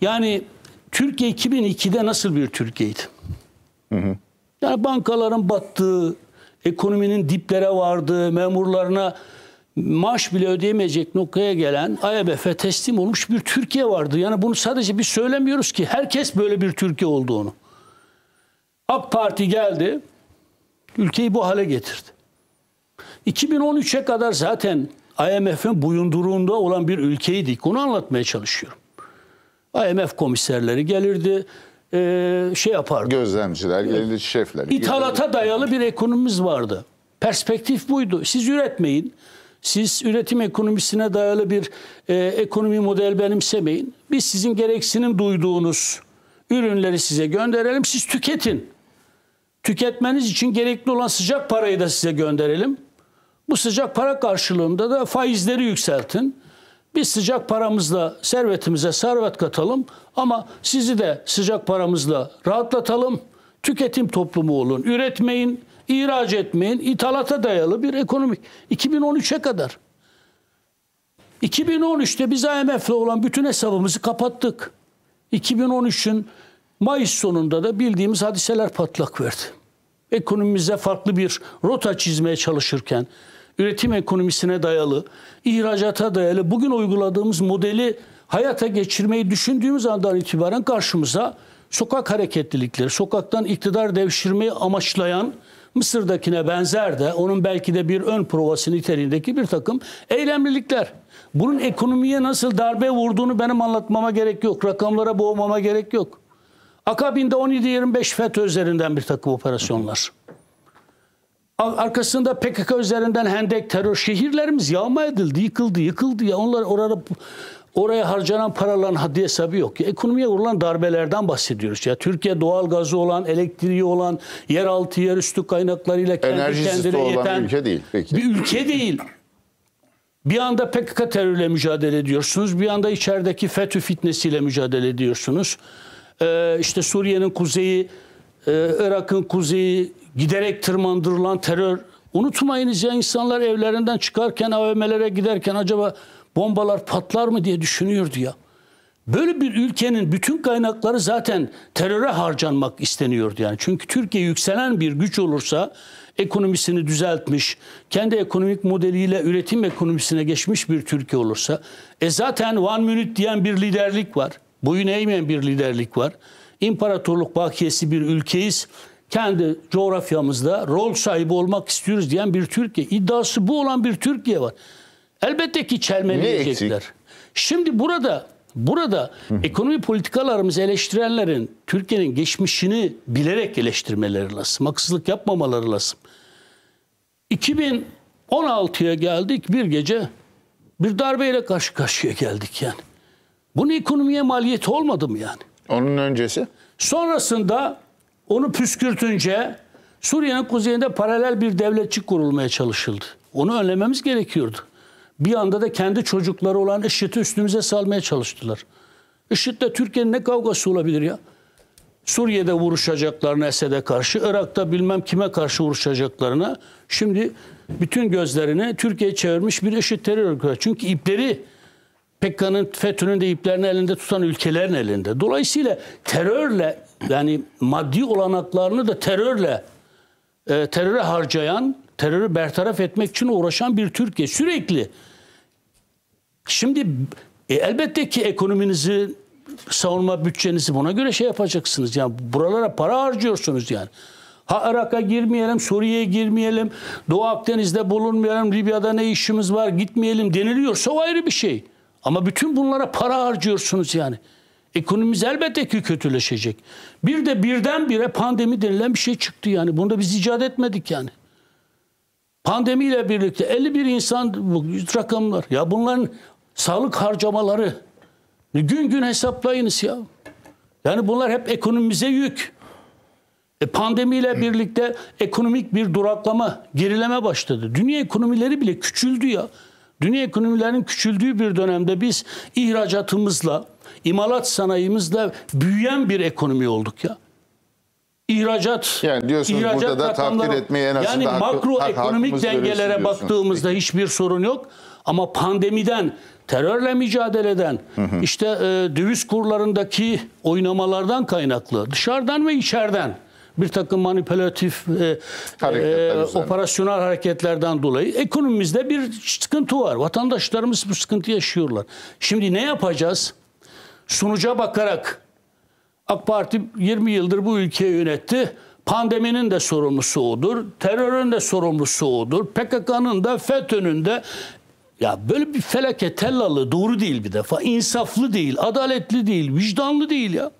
Yani Türkiye 2002'de nasıl bir Türkiye'ydi? Hı hı. Yani bankaların battığı, ekonominin diplere vardığı, memurlarına maaş bile ödeyemeyecek noktaya gelen IMF'e teslim olmuş bir Türkiye vardı. Yani bunu sadece biz söylemiyoruz ki. Herkes böyle bir Türkiye olduğunu. AK Parti geldi, ülkeyi bu hale getirdi. 2013'e kadar zaten IMF'in buyunduruğunda olan bir ülkeydik. Onu anlatmaya çalışıyorum. IMF komiserleri gelirdi. Ee, şey yapardı. Gözlemciler e, gelirdi, şefler. İthalata gelirdi. dayalı bir ekonomimiz vardı. Perspektif buydu. Siz üretmeyin. Siz üretim ekonomisine dayalı bir e, ekonomi model benimsemeyin. Biz sizin gereksinim duyduğunuz ürünleri size gönderelim. Siz tüketin. Tüketmeniz için gerekli olan sıcak parayı da size gönderelim. Bu sıcak para karşılığında da faizleri yükseltin. Biz sıcak paramızla servetimize servet katalım ama sizi de sıcak paramızla rahatlatalım. Tüketim toplumu olun, üretmeyin, ihraç etmeyin, ithalata dayalı bir ekonomik. 2013'e kadar. 2013'te biz IMF'le olan bütün hesabımızı kapattık. 2013'ün Mayıs sonunda da bildiğimiz hadiseler patlak verdi. Ekonomimize farklı bir rota çizmeye çalışırken üretim ekonomisine dayalı, ihracata dayalı bugün uyguladığımız modeli hayata geçirmeyi düşündüğümüz andan itibaren karşımıza sokak hareketlilikleri, sokaktan iktidar devşirmeyi amaçlayan Mısır'dakine benzer de onun belki de bir ön provası niteliğindeki bir takım eylemlilikler. Bunun ekonomiye nasıl darbe vurduğunu benim anlatmama gerek yok. Rakamlara boğmama gerek yok. Akabinde 17-25 FETÖ üzerinden bir takım operasyonlar. Arkasında PKK üzerinden hendek terör şehirlerimiz yağma edildi, yıkıldı, yıkıldı ya. Onlar orada oraya harcanan paraların haddi hesabı yok. Ya, ekonomiye vurulan darbelerden bahsediyoruz. Ya Türkiye doğal gazı olan, elektriği olan, yeraltı, yerüstü kaynaklarıyla kendi Enerjisi kendine olan yeten bir ülke değil. Peki. Bir ülke değil. Bir anda PKK terörle mücadele ediyorsunuz. Bir anda içerideki FETÖ fitnesiyle mücadele ediyorsunuz. Ee, işte Suriye'nin kuzeyi, e, Irak'ın kuzeyi, giderek tırmandırılan terör. Unutmayınız ya insanlar evlerinden çıkarken AVM'lere giderken acaba bombalar patlar mı diye düşünüyordu ya. Böyle bir ülkenin bütün kaynakları zaten teröre harcanmak isteniyordu yani. Çünkü Türkiye yükselen bir güç olursa ekonomisini düzeltmiş, kendi ekonomik modeliyle üretim ekonomisine geçmiş bir Türkiye olursa e zaten one minute diyen bir liderlik var. Boyun eğmeyen bir liderlik var. İmparatorluk bakiyesi bir ülkeyiz kendi coğrafyamızda rol sahibi olmak istiyoruz diyen bir Türkiye. iddiası bu olan bir Türkiye var. Elbette ki çelmeleyecekler. Şimdi burada burada ekonomi politikalarımızı eleştirenlerin Türkiye'nin geçmişini bilerek eleştirmeleri lazım. Haksızlık yapmamaları lazım. 2016'ya geldik bir gece bir darbeyle karşı karşıya geldik yani. Bunun ekonomiye maliyeti olmadı mı yani? Onun öncesi? Sonrasında onu püskürtünce Suriye'nin kuzeyinde paralel bir devletçik kurulmaya çalışıldı. Onu önlememiz gerekiyordu. Bir anda da kendi çocukları olan IŞİD'i üstümüze salmaya çalıştılar. IŞİD'le Türkiye'nin ne kavgası olabilir ya? Suriye'de vuruşacaklarına Esed'e karşı, Irak'ta bilmem kime karşı vuruşacaklarına. Şimdi bütün gözlerini Türkiye'ye çevirmiş bir IŞİD terör örgütü. Çünkü ipleri PKK'nın, FETÖ'nün de iplerini elinde tutan ülkelerin elinde. Dolayısıyla terörle yani maddi olanaklarını da terörle e, teröre harcayan, terörü bertaraf etmek için uğraşan bir Türkiye sürekli. Şimdi e, elbette ki ekonominizi savunma bütçenizi buna göre şey yapacaksınız. Yani buralara para harcıyorsunuz yani. Ha Irak'a girmeyelim, Suriye'ye girmeyelim, Doğu Akdeniz'de bulunmayalım, Libya'da ne işimiz var gitmeyelim deniliyorsa o ayrı bir şey. Ama bütün bunlara para harcıyorsunuz yani. Ekonomimiz elbette ki kötüleşecek. Bir de birdenbire pandemi denilen bir şey çıktı yani. Bunu da biz icat etmedik yani. Pandemiyle birlikte 51 insan bu rakamlar. Ya bunların sağlık harcamaları gün gün hesaplayınız ya. Yani bunlar hep ekonomimize yük. E pandemiyle birlikte ekonomik bir duraklama, gerileme başladı. Dünya ekonomileri bile küçüldü ya. Dünya ekonomilerinin küçüldüğü bir dönemde biz ihracatımızla, imalat sanayimizle büyüyen bir ekonomi olduk ya. İhracat, yani diyorsunuz ihracat burada da takdir etmeye en azından yani makroekonomik hak, dengelere baktığımızda Peki. hiçbir sorun yok. Ama pandemiden, terörle mücadeleden, hı hı. işte e, döviz kurlarındaki oynamalardan kaynaklı, dışarıdan ve içeriden bir takım manipülatif e, e, e operasyonel hareketlerden dolayı ekonomimizde bir sıkıntı var. Vatandaşlarımız bu sıkıntı yaşıyorlar. Şimdi ne yapacağız? Sonuca bakarak AK Parti 20 yıldır bu ülkeyi yönetti. Pandeminin de sorumlusu odur. Terörün de sorumlusu odur. PKK'nın da FETÖ'nün de ya böyle bir felaket tellalı doğru değil bir defa. İnsaflı değil, adaletli değil, vicdanlı değil ya.